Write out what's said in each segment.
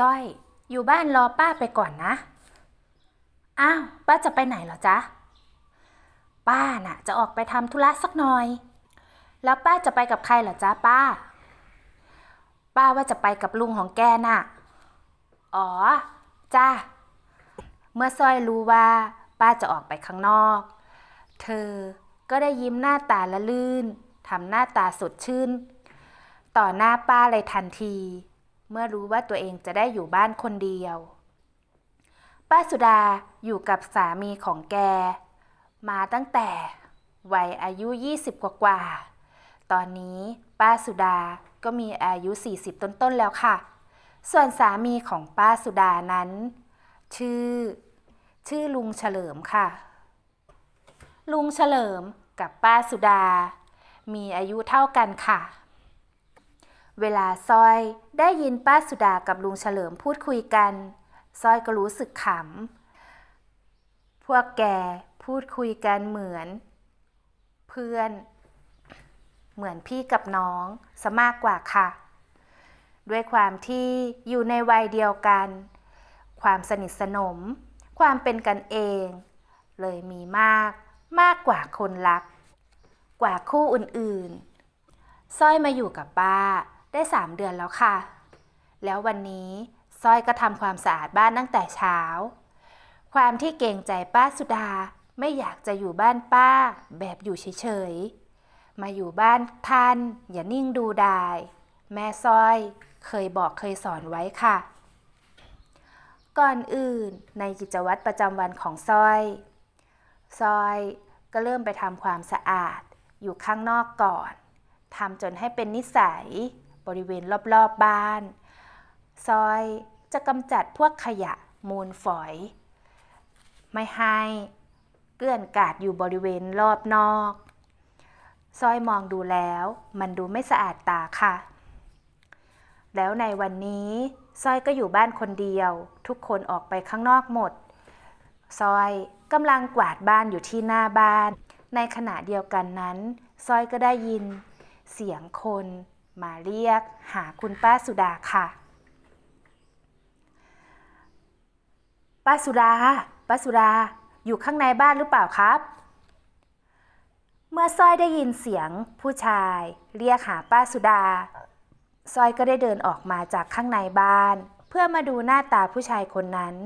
ส้อยอยู่บ้านรอป้าไปก่อนนะ อ้าว ป้าจะไปไหนเหรอจ๊ะ ป้าน่ะจะออกไปทำธุระสักหน่อย แล้วป้าจะไปกับใครเหรอจ๊ะ ป้า ป้าว่าจะไปกับลุงของแกน่ะ อ๋อจ้าเมื่อสร้อยรู้ว่าป้าจะออกไปข้างนอก เธอก็ได้ยิ้มหน้าตาละลื่นทำหน้าตาสดชื่น ต่อหน้าป้าเลยทันทีเมื่อรู้ว่าตัวเองจะได้อยู่บ้านคนเดียว ป้าสุดาอยู่กับสามีของแก มาตั้งแต่วัยอายุ 20 กว่ากว่า ตอนนี้ป้าสุดาก็มีอายุ 40 ต้นต้นแล้วค่ะ ส่วนสามีของป้าสุดานั้น ชื่อ ชื่อลุงเฉลิมค่ะ ลุงเฉลิมกับป้าสุดา มีอายุเท่ากันค่ะเวลาซอยได้ยินป้าสุดากับลุงเฉลิมพูดคุยกันซอยก็รู้สึกขำ พวกแกพูดคุยกันเหมือน เพื่อน เหมือนพี่กับน้องสมากกว่าค่ะ ด้วยความที่อยู่ในวัยเดียวกัน ความสนิทสนม ความเป็นกันเอง เลยมีมาก มากกว่าคนรัก กว่าคู่อื่นๆซ้อยมาอยู่กับป้าได้ 3 เดือนแล้วค่ะ แล้ววันนี้สร้อยก็ทำความสะอาดบ้านตั้งแต่เช้า ความที่เกรงใจป้าสุดาไม่อยากจะอยู่บ้านป้าแบบอยู่เฉยๆมาอยู่บ้านท่าน อย่านิ่งดูดาย แม่สร้อยเคยบอกเคยสอนไว้ค่ะ ก่อนอื่นในกิจวัตรประจำวันของสร้อยสร้อยก็เริ่มไปทำความสะอาดอยู่ข้างนอกก่อน ทำจนให้เป็นนิสัยบริเวณรอบๆบบ้าน ซอยจะกำจัดพวกขยะมูลฝอย ไม่ให้เกลื่อนกาดอยู่บริเวณรอบนอก ซอยมองดูแล้วมันดูไม่สะอาดตาค่ะ แล้วในวันนี้ซอยก็อยู่บ้านคนเดียว ทุกคนออกไปข้างนอกหมด ซอยกำลังกวาดบ้านอยู่ที่หน้าบ้าน ในขณะเดียวกันนั้นซอยก็ได้ยินเสียงคนมาเรียกหาคุณป้าสุดาค่ะ ป้าสุดา ป้าสุดา อยู่ข้างในบ้านหรือเปล่าครับ เมื่อสร้อยได้ยินเสียงผู้ชาย เรียกหาป้าสุดาสร้อยก็ได้เดินออกมาจากข้างในบ้าน เพื่อมาดูหน้าตาผู้ชายคนนั้น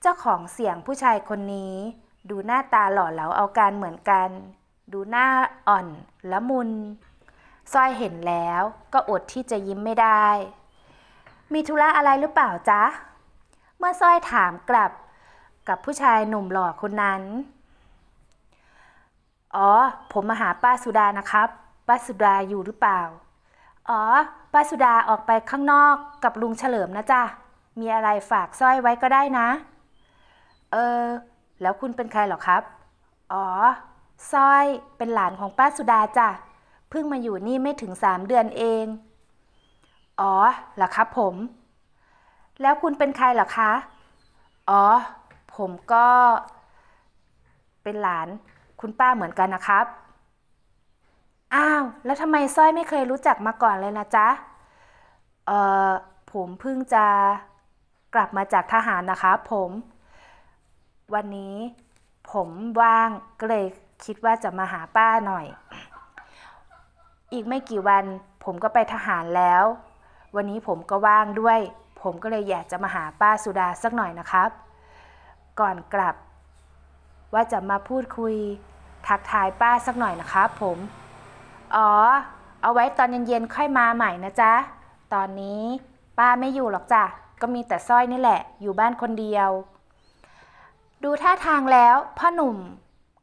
เจ้าของเสียงผู้ชายคนนี้ ดูหน้าตาหล่อเหลาเอาการเหมือนกัน ดูหน้าอ่อนละมุนสร้อยเห็นแล้วก็อดที่จะยิ้มไม่ได้ มีธุระอะไรหรือเปล่าจ๊ะเมื่อสร้อยถามกลับกับผู้ชายหนุ่มหล่อคนนั้น อ๋อ ผมมาหาป้าสุดานะครับ ป้าสุดาอยู่หรือเปล่า อ๋อ ป้าสุดาออกไปข้างนอกกับลุงเฉลิมนะจ๊ะ มีอะไรฝากสร้อยไว้ก็ได้นะ เออแล้วคุณเป็นใครหรอครับ อ๋อสร้อยเป็นหลานของป้าสุดาจ้ะเพิ่งมาอยู่นี่ไม่ถึงสามเดือนเอง อ๋อเหรอครับผม แล้วคุณเป็นใครเหรอคะ อ๋อ ผมก็เป็นหลานคุณป้าเหมือนกันนะครับ อ้าว แล้วทำไมสร้อยไม่เคยรู้จักมาก่อนเลยนะจ๊ะ เอ่อ ผมเพิ่งจะกลับมาจากทหารนะครับผม วันนี้ผมว่างก็เลยคิดว่าจะมาหาป้าหน่อยอีกไม่กี่วันผมก็ไปทหารแล้ว วันนี้ผมก็ว่างด้วย ผมก็เลยอยากจะมาหาป้าสุดาสักหน่อยนะครับ ก่อนกลับ ว่าจะมาพูดคุยทักทายป้าสักหน่อยนะครับผม อ๋อ เอาไว้ตอนเย็นๆค่อยมาใหม่นะจ๊ะ ตอนนี้ป้าไม่อยู่หรอกจ้ะก็มีแต่สร้อยนี่แหละ อยู่บ้านคนเดียว ดูท่าทางแล้วพ่อหนุ่ม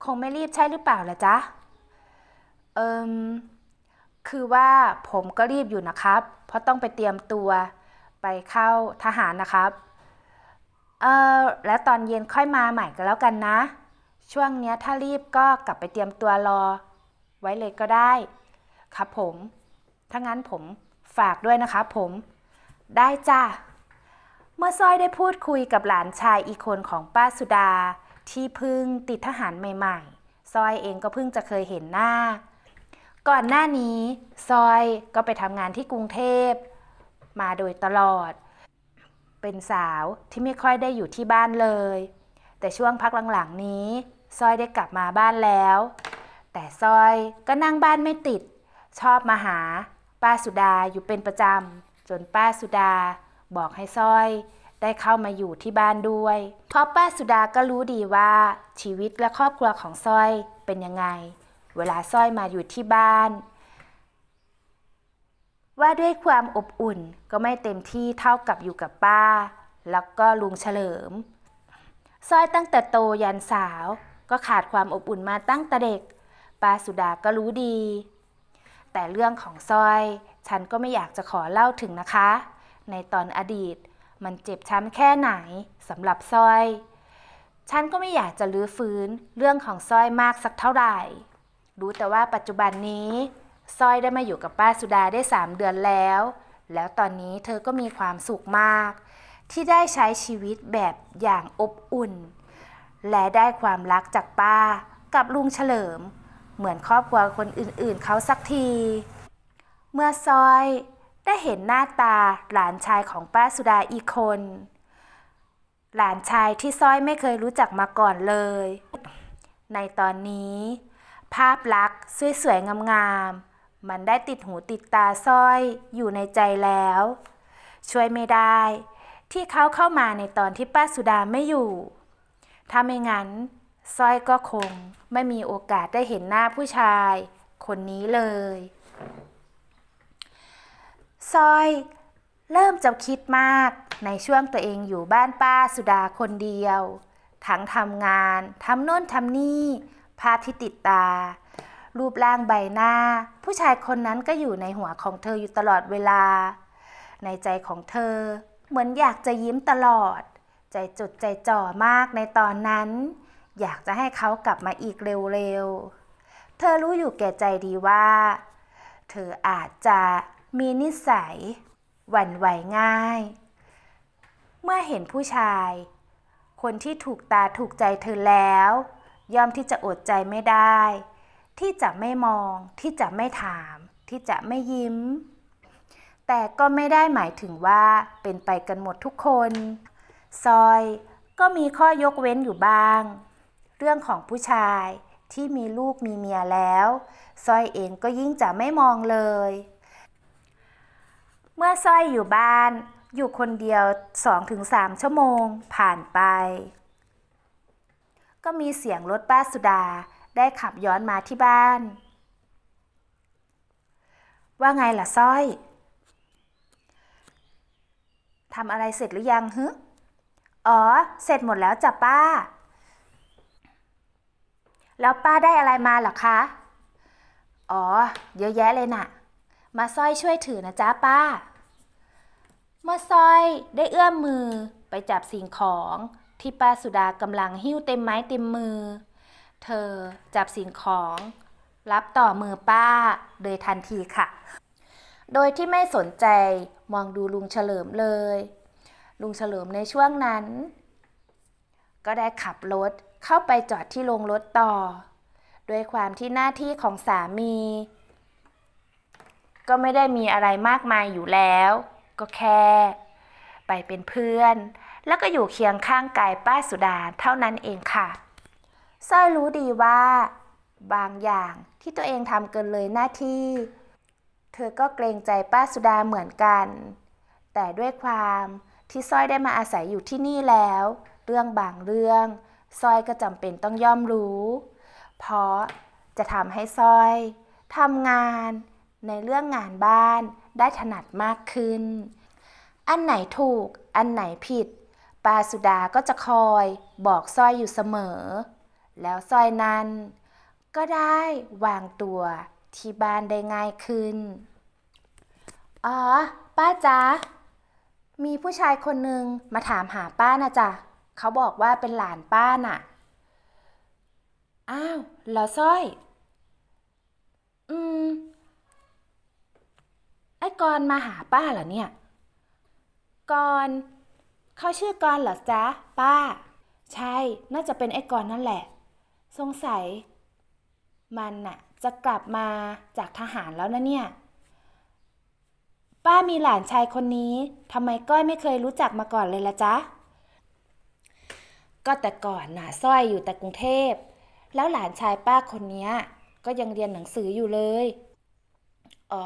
คงไม่รีบใช่หรือเปล่าล่ะจ๊ะ เอิมคือว่าผมก็รีบอยู่นะครับ เพราะต้องไปเตรียมตัวไปเข้าทหารนะครับ เออและตอนเย็นค่อยมาใหม่ก็แล้วกันนะ ช่วงเนี้ยถ้ารีบก็กลับไปเตรียมตัวรอ ไว้เลยก็ได้ครับผมถ้างั้นผมฝากด้วยนะครับผม ได้จ้า เมื่อซอยได้พูดคุยกับหลานชายอีกคนของป้าสุดา ที่เพิ่งติดทหารใหม่ๆ ซอยเองก็เพิ่งจะเคยเห็นหน้าก่อนหน้านี้ซอยก็ไปทำงานที่กรุงเทพ มาโดยตลอด เป็นสาวที่ไม่ค่อยได้อยู่ที่บ้านเลย แต่ช่วงพักหลังๆนี้ซอยได้กลับมาบ้านแล้ว แต่ซอยก็นั่งบ้านไม่ติด ชอบมาหาป้าสุดาอยู่เป็นประจำ จนป้าสุดาบอกให้ซอยได้เข้ามาอยู่ที่บ้านด้วยเพราะป้าสุดาก็รู้ดีว่าชีวิตและครอบครัวของซอยเป็นยังไงเวลาสร้อยมาอยู่ที่บ้าน ว่าด้วยความอบอุ่นก็ไม่เต็มที่เท่ากับอยู่กับป้า แล้วก็ลุงเฉลิมสร้อยตั้งแต่โตยันสาว ก็ขาดความอบอุ่นมาตั้งแต่เด็กป้าสุดาก็รู้ดี แต่เรื่องของสร้อยฉันก็ไม่อยากจะขอเล่าถึงนะคะ ในตอนอดีตมันเจ็บช้ำแค่ไหนสำหรับสร้อย ฉันก็ไม่อยากจะลื้อฟื้นเรื่องของสร้อยมากสักเท่าไหร่รู้แต่ว่าปัจจุบันนี้สร้อยได้มาอยู่กับป้าสุดาได้ 3 เดือนแล้ว แล้วตอนนี้เธอก็มีความสุขมาก ที่ได้ใช้ชีวิตแบบอย่างอบอุ่น และได้ความรักจากป้ากับลุงเฉลิม เหมือนครอบครัวคนอื่นๆเขาสักที เมื่อซอยได้เห็นหน้าตาหลานชายของป้าสุดาอีกคน หลานชายที่ซอยไม่เคยรู้จักมาก่อนเลย ในตอนนี้ภาพลักษณ์สวยๆ งามๆมันได้ติดหูติดตาซ้อยอยู่ในใจแล้ว ช่วยไม่ได้ ที่เขาเข้ามาในตอนที่ป้าสุดาไม่อยู่ ถ้าไม่งั้น ซ้อยก็คง ไม่มีโอกาสได้เห็นหน้าผู้ชาย คนนี้เลย ซ้อย เริ่มจะคิดมากในช่วงตัวเองอยู่บ้านป้าสุดาคนเดียว ทั้งทำงานทำโน่นทำนี่ภาพที่ติดตา รูปร่างใบหน้า ผู้ชายคนนั้นก็อยู่ในหัวของเธออยู่ตลอดเวลา ในใจของเธอเหมือนอยากจะยิ้มตลอด ใจจดใจจ่อมากในตอนนั้น อยากจะให้เขากลับมาอีกเร็วๆเธอรู้อยู่แก่ใจดีว่า เธออาจจะมีนิสัย หวั่นไหวง่าย เมื่อเห็นผู้ชาย คนที่ถูกตาถูกใจเธอแล้วย่อมที่จะอดใจไม่ได้ ที่จะไม่มอง ที่จะไม่ถาม ที่จะไม่ยิ้ม แต่ก็ไม่ได้หมายถึงว่าเป็นไปกันหมดทุกคนซอยก็มีข้อยกเว้นอยู่บ้าง เรื่องของผู้ชายที่มีลูกมีเมียแล้วซอยเองก็ยิ่งจะไม่มองเลย เมื่อซอยอยู่บ้านอยู่คนเดียว2-3ชั่วโมงผ่านไปก็มีเสียงรถป้าสุดาได้ขับย้อนมาที่บ้าน ว่าไงล่ะสร้อย ทำอะไรเสร็จหรือยังฮึอ๋อ เสร็จหมดแล้วจ้ะป้า แล้วป้าได้อะไรมาหรอคะ อ๋อ เยอะแยะเลยนะ่ะ มาสร้อยช่วยถือนะจ๊ะป้า เมื่อสร้อยได้เอื้อมมือไปจับสิ่งของที่ป้าสุดากำลังหิ้วเต็มไม้เต็มมือ เธอจับสิ่งของ รับต่อมือป้า โดยทันทีค่ะ โดยที่ไม่สนใจมองดูลุงเฉลิมเลย ลุงเฉลิมในช่วงนั้น ก็ได้ขับรถ เข้าไปจอดที่โรงรถต่อด้วยความที่หน้าที่ของสามี ก็ไม่ได้มีอะไรมากมายอยู่แล้ว ก็แค่ ไปเป็นเพื่อนแล้วก็อยู่เคียงข้างกายป้าสุดาเท่านั้นเองค่ะสร้อยรู้ดีว่า บางอย่างที่ตัวเองทำเกินเลยหน้าที่ เธอก็เกรงใจป้าสุดาเหมือนกัน แต่ด้วยความที่สร้อยได้มาอาศัยอยู่ที่นี่แล้ว เรื่องบางเรื่องสร้อยก็จำเป็นต้องย่อมรู้ เพราะจะทำให้สร้อยทำงานในเรื่องงานบ้านได้ถนัดมากขึ้น อันไหนถูก อันไหนผิดปาสุดา ก็จะคอยบอกสร้อยอยู่เสมอ แล้วสร้อยนั้น ก็ได้วางตัวที่บ้านได้ง่ายขึ้น อ๋อ ป้าจ๊ะมีผู้ชายคนหนึ่งมาถามหาป้านะจ๊ะ เขาบอกว่าเป็นหลานป้าน่ะ อ้าวเหรอสร้อย อืม ไอ้กรมาหาป้าเหรอเนี่ย กรเขาชื่อกรเหรอจ๊ะป้า ใช่น่าจะเป็นไอ้กรนั่นแหละ สงสัย มันน่ะจะกลับมาจากทหารแล้วนะเนี่ย ป้ามีหลานชายคนนี้ทำไม ก้อยไม่เคยรู้จักมาก่อนเลยละจ๊ะก็แต่ก่อนน่ะสร้อยอยู่แต่กรุงเทพ แล้วหลานชายป้าคนนี้ ก็ยังเรียนหนังสืออยู่เลย อ๋อ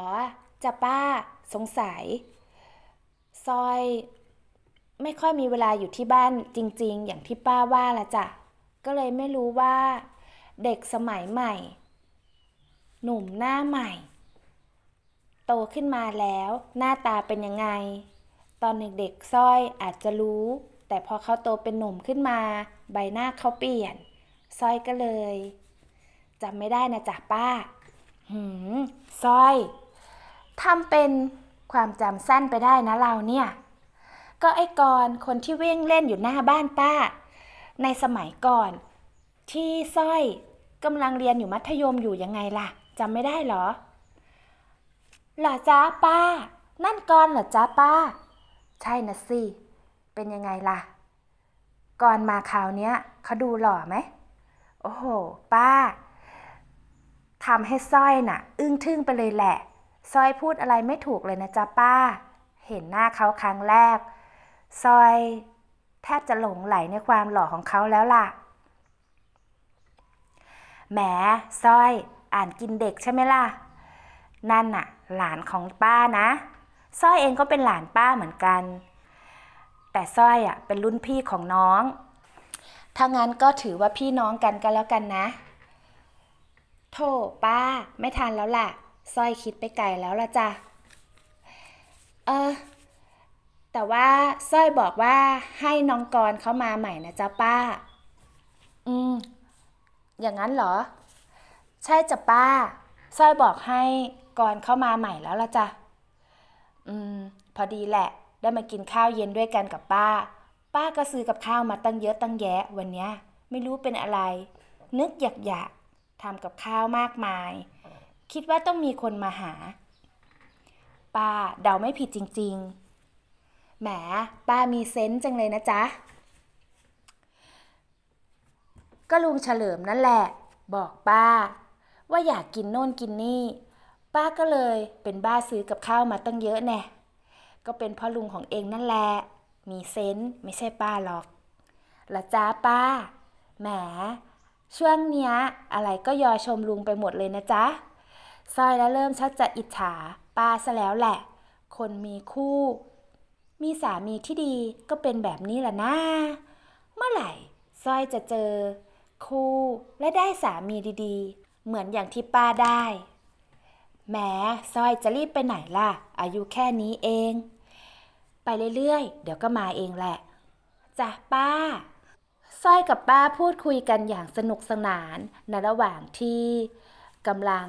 จะป้าสงสัยสร้อยไม่ค่อยมีเวลาอยู่ที่บ้านจริงๆ อย่างที่ป้าว่าละจ้ะก็เลยไม่รู้ว่า เด็กสมัยใหม่ หนุ่มหน้าใหม่ โตขึ้นมาแล้วหน้าตาเป็นยังไง ตอนเด็กๆสร้อยอาจจะรู้ แต่พอเขาโตเป็นหนุ่มขึ้นมา ใบหน้าเขาเปลี่ยนสร้อยก็เลยจำไม่ได้นะจ๊ะป้าหืมสร้อยทำเป็นความจำสั้นไปได้นะเราเนี่ยก็ไอ้กรคนที่วิ่งเล่นอยู่หน้าบ้านป้า ในสมัยก่อน ที่สร้อยกำลังเรียนอยู่มัธยมอยู่ยังไงล่ะจำไม่ได้เหรอหรอจ้าป้า นั่นกรเหรอจ้าป้า ใช่นะสิ เป็นยังไงล่ะกรมาคราวเนี้ยเขาดูหล่อไหมโอ้โหป้าทำให้สร้อยน่ะ อึ้งทึ่งไปเลยแหละสร้อยพูดอะไรไม่ถูกเลยนะ จ๊ะป้า เห็นหน้าเขาครั้งแรกซอยแทบจะหลงไหลในความหล่อของเขาแล้วล่ะ แหมซอยอ่านกินเด็กใช่ไหมล่ะ นั่นน่ะ หลานของป้านะซอยเองก็เป็นหลานป้าเหมือนกัน แต่ซอยอ่ะเป็นรุ่นพี่ของน้องถ้างั้นก็ถือว่าพี่น้องกันก็นแล้วกันนะโถป้าไม่ทันแล้วล่ะซอยคิดไปไกลแล้วละจ้ะเออแต่ว่าสร้อยบอกว่าให้น้องกรเข้ามาใหม่นะจ๊ะป้า อืม อย่างนั้นเหรอ ใช่จ้ะป้าสร้อยบอกให้กรเข้ามาใหม่แล้วละจ้ะ อืมพอดีแหละ ได้มากินข้าวเย็นด้วยกันกับป้า ป้าก็ซื้อกับข้าวมาตั้งเยอะตั้งแยะ วันเนี้ย ไม่รู้เป็นอะไร นึกอยากอยากทำกับข้าวมากมาย คิดว่าต้องมีคนมาหา ป้าเดาไม่ผิดจริง ๆแหมป้ามีเซนต์จังเลยนะจ๊ะ ก็ลุงเฉลิมนั่นแหละ บอกป้า ว่าอยากกินโน่นกินนี่ป้าก็เลยเป็นบ้าซื้อกับข้าวมาตั้งเยอะแน่ก็เป็นพ่อลุงของเองนั่นแหละ มีเซนต์ไม่ใช่ป้าหรอกละจ้าป้า แหม ช่วงเนี้ย อะไรก็ยอชมลุงไปหมดเลยนะจ๊ะซอยแล้วเริ่มชักจะอิจฉาป้าซะแล้วแหละ คนมีคู่มีสามีที่ดีก็เป็นแบบนี้ล่ะนะ เมื่อไหร่สร้อยจะเจอ คู่และได้สามีดีๆ เหมือนอย่างที่ป้าได้ แม้สร้อยจะรีบไปไหนล่ะ อายุแค่นี้เอง ไปเรื่อยๆเดี๋ยวก็มาเองแหละจ้ะป้าสร้อยกับป้าพูดคุยกันอย่างสนุกสนานในระหว่างที่กำลัง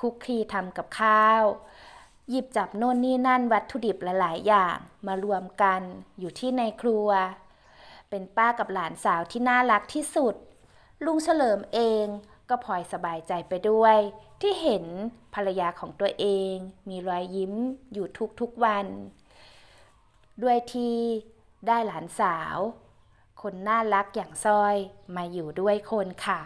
คุกคีทำกับข้าวหยิบจับโน่นนี่นั่นวัตถุดิบหลาย ๆ อย่างมารวมกันอยู่ที่ในครัว เป็นป้ากับหลานสาวที่น่ารักที่สุด ลุงเฉลิมเองก็พลอยสบายใจไปด้วย ที่เห็นภรรยาของตัวเอง มีรอยยิ้มอยู่ทุก ๆ วัน ด้วยที่ได้หลานสาว คนน่ารักอย่างซอยมาอยู่ด้วยคนค่ะ